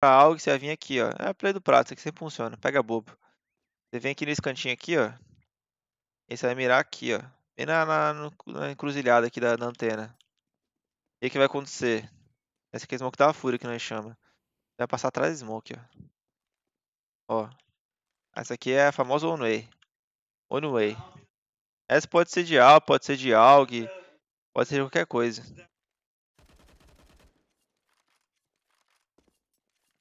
pra algo você vai vir aqui, ó. É a play do prato, isso aqui sempre funciona. Pega bobo. Você vem aqui nesse cantinho aqui, ó. E você vai mirar aqui, ó. Vem na, na, na encruzilhada aqui da, da antena. E o que vai acontecer? Essa aqui é a Smoke da Fúria que nós chama. Vai passar atrás da Smoke, ó. Ó. Essa aqui é a famosa One Way. One Way. Essa pode ser de AL, pode ser de ALG, pode ser de qualquer coisa.